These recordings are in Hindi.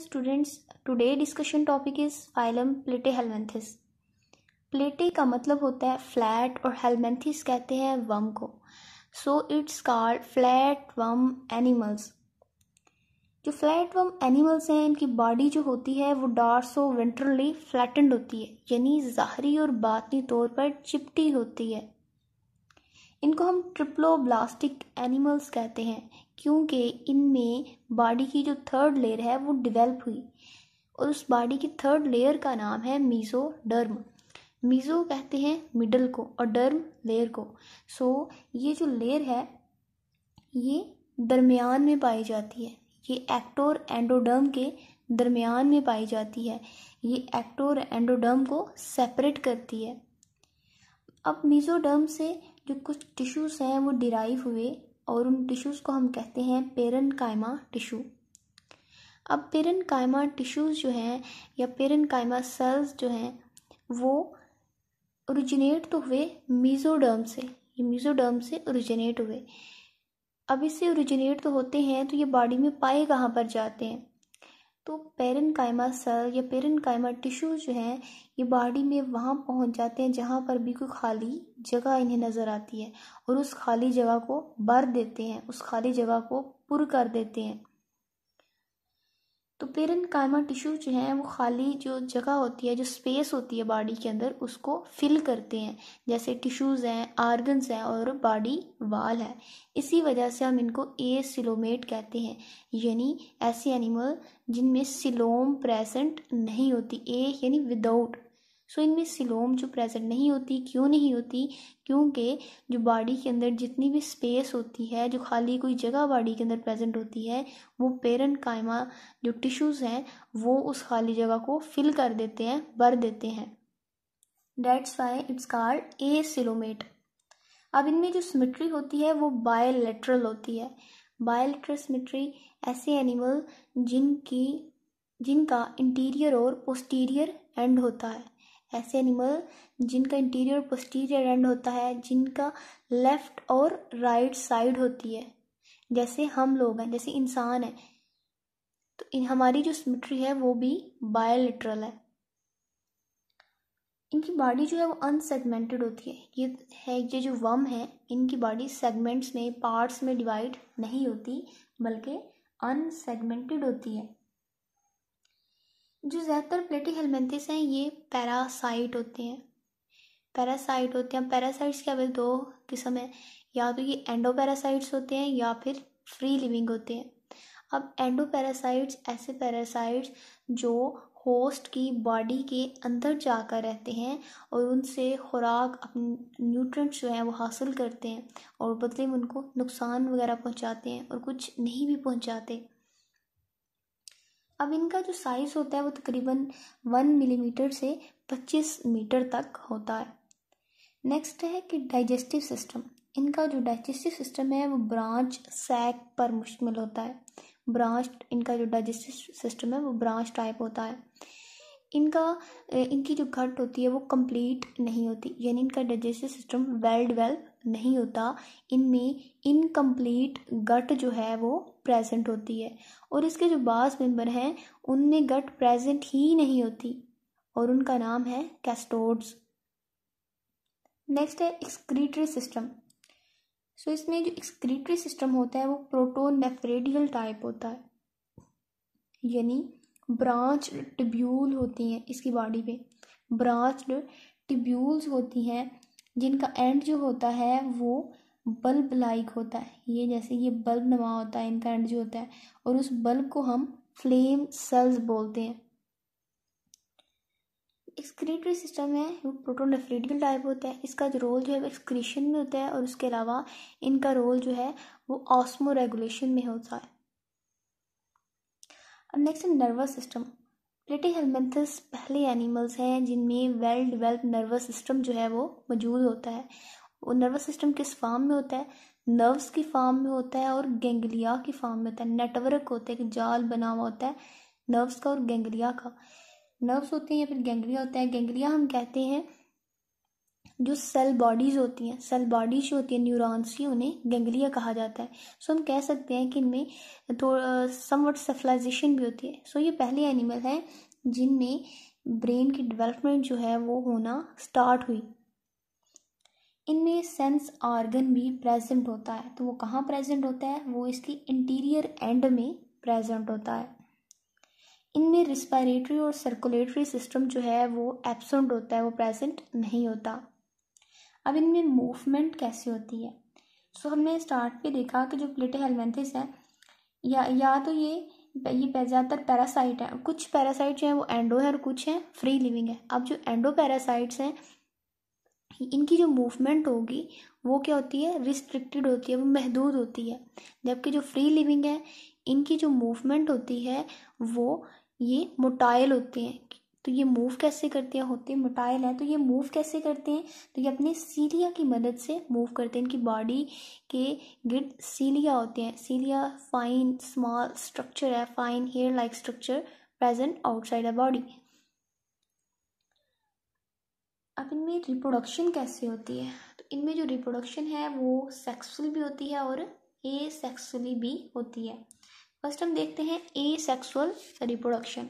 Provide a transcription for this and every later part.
students today discussion topic is phylum platyhelminthes platy का मतलब होता है फ्लैट और हेलमेंथिस कहते हैं वम को so it's called flat worm animals जो फ्लैट वम एनिमल्स हैं इनकी बॉडी जो होती है वो डार्सो वेंट्रली फ्लैटेंड होती है यानी ज़ाहरी और बातनी तौर पर चिपटी होती है इनको हम ट्रिप्लोब्लास्टिक एनिमल्स कहते हैं क्योंकि इनमें बॉडी की जो थर्ड लेयर है वो डिवेल्प हुई और उस बॉडी की थर्ड लेयर का नाम है मीज़ो डर्म मीज़ो कहते हैं मिडल को और डर्म लेयर को सो so, ये जो लेयर है ये दरमियान में पाई जाती है ये एक्टोर एंडोडर्म के दरमियान में पाई जाती है ये एक्टोर एंडोडर्म को सेपरेट करती है अब मीज़ोडर्म से जो कुछ टिश्यूज़ हैं वो डिराइव हुए और उन टिश्यूज़ को हम कहते हैं पेरन कायमा टिशू अब पेरन कायमा टिश्यूज़ जो हैं या पेरन कायमा सेल्स जो हैं वो ओरिजिनेट तो हुए मीज़ोडर्म से ये मीज़ोडर्म से ओरिजिनेट हुए अब इससे ओरिजिनेट तो होते हैं तो ये बॉडी में पाए कहाँ पर जाते हैं तो कायमा सेल या कायमा टिश्यू जो हैं ये बॉडी में वहाँ पहुँच जाते हैं जहाँ पर भी कोई खाली जगह इन्हें नज़र आती है और उस खाली जगह को भर देते हैं उस खाली जगह को पुर कर देते हैं तो पेरन क़ायमा टिश्यू जो हैं वो खाली जो जगह होती है जो स्पेस होती है बॉडी के अंदर उसको फिल करते हैं जैसे टिश्यूज़ हैं आर्गन्स हैं और बॉडी वाल है इसी वजह से हम इनको ए सिलोमेट कहते हैं यानी ऐसे एनिमल जिनमें सिलोम प्रेजेंट नहीं होती ए यानी विदाउट सो इनमें सिलोम जो प्रेजेंट नहीं होती क्यों नहीं होती क्योंकि जो बॉडी के अंदर जितनी भी स्पेस होती है जो खाली कोई जगह बॉडी के अंदर प्रेजेंट होती है वो पेरेंट कायमा जो टिश्यूज़ हैं वो उस खाली जगह को फिल कर देते हैं भर देते हैं that's why it's called acoelomate अब इनमें जो सिमिट्री होती है वो बायोलेट्रल होती है बायोलेट्रल सिमिट्री ऐसे एनिमल जिनकी जिनका इंटीरियर और पोस्टीरियर एंड होता है ऐसे एनिमल जिनका इंटीरियर पोस्टीरियर एंड होता है जिनका लेफ्ट और राइट साइड होती है जैसे हम लोग हैं जैसे इंसान है तो इन हमारी जो सिमिट्री है वो भी बायोलिट्रल है इनकी बॉडी जो है वो अनसेगमेंटेड होती है ये है ये जो वम है इनकी बॉडी सेगमेंट्स में पार्ट्स में डिवाइड नहीं होती बल्कि अनसेगमेंटेड होती है जो ज़्यादातर प्लेटी हेलमेंथिस हैं ये पैरासाइट होते हैं पैरासाइट होते हैं पैरासाइट्स के अवेल दो किस्म है या तो ये एंडो पैरासाइट्स होते हैं या फिर फ्री लिविंग होते हैं अब एंडो पैरासाइट्स ऐसे पैरासाइट्स जो होस्ट की बॉडी के अंदर जाकर रहते हैं और उनसे खुराक अपने न्यूट्रंट्स जो हैं वो हासिल करते हैं और बदले में उनको नुकसान वगैरह पहुंचाते हैं और कुछ नहीं भी पहुंचाते अब इनका जो साइज़ होता है वो तकरीबन वन मिलीमीटर से पच्चीस मीटर तक होता है नेक्स्ट है कि डाइजेस्टिव सिस्टम इनका जो डाइजेस्टिव सिस्टम है वो ब्रांच सैक पर मुश्तमिल होता है ब्रांच इनका जो डाइजेस्टिव सिस्टम है वो ब्रांच टाइप होता है इनका इनकी जो घट होती है वो कंप्लीट नहीं होती यानी इनका डाइजेस्टिव सिस्टम वेल डिवेल्प नहीं होता इनमें इनकम्प्लीट गट जो है वो प्रेजेंट होती है और इसके जो बास मेंबर हैं उनमें गट प्रेजेंट ही नहीं होती और उनका नाम है कैस्टोड्स नेक्स्ट है एक्सक्रीटरी सिस्टम सो इसमें जो एक्सक्रीटरी सिस्टम होता है वो नेफ्रेडियल टाइप होता है यानी ब्रांच टिब्यूल होती हैं इसकी बॉडी पे ब्रांच टिब्यूल्स होती हैं जिनका एंड जो होता है वो बल्ब लाइक होता है ये जैसे ये बल्ब नमा होता है इनका एंड जो होता है और उस बल्ब को हम फ्लेम सेल्स बोलते हैं एक्सक्रीटरी सिस्टम है वो प्रोटोनेफ्रेटिकल टाइप होता है इसका जो रोल जो है वो एक्सक्रीशन में होता है और उसके अलावा इनका रोल जो है वो ऑस्मो रेगुलेशन में होता है अब नेक्स्ट है नर्वस सिस्टम प्लेटी हेलमेंथस पहले एनिमल्स हैं जिनमें वेल डिवेल्प नर्वस सिस्टम जो है वो मौजूद होता है वो नर्वस सिस्टम किस फॉर्म में होता है नर्व्स की फॉर्म में होता है और गेंगलिया की फॉर्म में होता है नेटवर्क होता है एक जाल बना हुआ होता है नर्व्स का और गेंगलिया का नर्व्स होते हैं या फिर गेंगलिया होता है गेंगलिया हम कहते हैं जो सेल बॉडीज़ होती हैं सेल बॉडीज होती है न्यूरॉन्स की उन्हें गंगलिया कहा जाता है सो so, हम कह सकते हैं कि इनमें थोड़ा समवट सेफलाइजेशन भी होती है सो so, ये पहले एनिमल हैं जिनमें ब्रेन की डेवलपमेंट जो है वो होना स्टार्ट हुई इनमें सेंस ऑर्गन भी प्रेजेंट होता है तो वो कहाँ प्रेजेंट होता है वो इसकी इंटीरियर एंड में प्रेजेंट होता है इनमें रिस्पायरेटरी और सर्कुलेटरी सिस्टम जो है वो एब्सेंट होता है वो प्रेजेंट नहीं होता अब इनमें मूवमेंट कैसे होती है सो so, हमने स्टार्ट पे देखा कि जो प्लेटे हेलमेंथिस है या या तो ये ये ज़्यादातर पैरासाइट है कुछ पैरासाइट जो हैं वो एंडो है और कुछ हैं फ्री लिविंग है अब जो एंडो पैरासाइट्स हैं इनकी जो मूवमेंट होगी वो क्या होती है रिस्ट्रिक्टेड होती है वो महदूद होती है जबकि जो फ्री लिविंग है इनकी जो मूवमेंट होती है वो ये मोटाइल होते हैं तो ये मूव कैसे करते हैं होते मोटाइल हैं तो ये मूव कैसे करते हैं तो ये अपने सीलिया की मदद से मूव करते हैं इनकी बॉडी के गिर्द सीलिया होते हैं सीलिया फाइन स्मॉल स्ट्रक्चर है fine hair like structure present outside the body अब इनमें रिप्रोडक्शन कैसे होती है तो इनमें जो रिप्रोडक्शन है वो सेक्सुअल भी होती है और ए सेक्सुअली भी होती है फर्स्ट हम देखते हैं ए सेक्सुअल रिप्रोडक्शन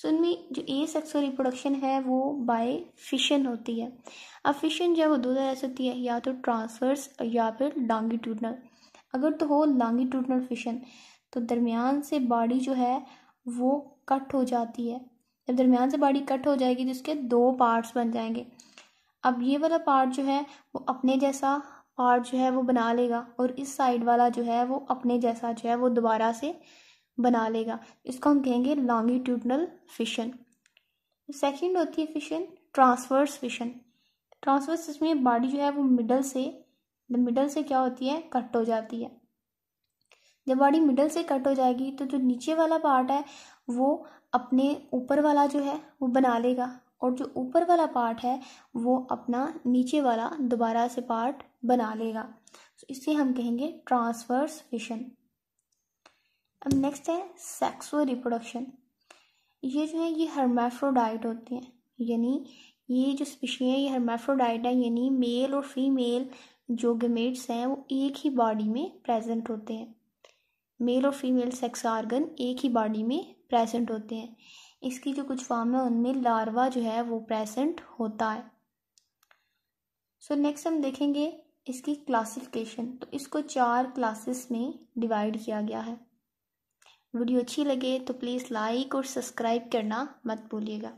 सो उनमें जो ए सेक्सुअल रिप्रोडक्शन है वो बाय फिशन होती है अब फिशन जो है वो दो तरह से होती है या तो ट्रांसफर्स या फिर लॉन्गिट्यूडनल अगर तो हो लॉन्गिट्यूडनल फिशन तो दरमियान से बॉडी जो है वो कट हो जाती है जब दरमियान से बॉडी कट हो जाएगी तो उसके दो पार्ट्स बन जाएंगे अब ये वाला पार्ट जो है वो अपने जैसा पार्ट जो है वो बना लेगा और इस साइड वाला जो है वो अपने जैसा जो है वो दोबारा से बना लेगा इसको हम कहेंगे लॉन्गिट्यूडनल फिशन सेकेंड होती है फिशन ट्रांसवर्स फिशन ट्रांसवर्स इसमें बॉडी जो है वो मिडल से मिडल से क्या होती है कट हो जाती है जब बॉडी मिडल से कट हो जाएगी तो जो नीचे वाला पार्ट है वो अपने ऊपर वाला जो है वो बना लेगा और जो ऊपर वाला पार्ट है वो अपना नीचे वाला दोबारा से पार्ट बना लेगा तो इसे हम कहेंगे ट्रांसवर्स फिशन अब नेक्स्ट है सेक्सुअल रिप्रोडक्शन ये जो है ये हर्माफ्रोडाइट होते हैं यानी ये जो स्पीशी हैं ये हर्माफ्रोडाइट है यानी मेल और फीमेल जो गेमेट्स हैं वो एक ही बॉडी में प्रेजेंट होते हैं मेल और फीमेल सेक्स आर्गन एक ही बॉडी में प्रेजेंट होते हैं इसकी जो कुछ फॉर्म है उनमें लार्वा जो है वो प्रेजेंट होता है सो so, नेक्स्ट हम देखेंगे इसकी क्लासिफिकेशन तो इसको चार क्लासेस में डिवाइड किया गया है वीडियो अच्छी लगे तो प्लीज़ लाइक और सब्सक्राइब करना मत भूलिएगा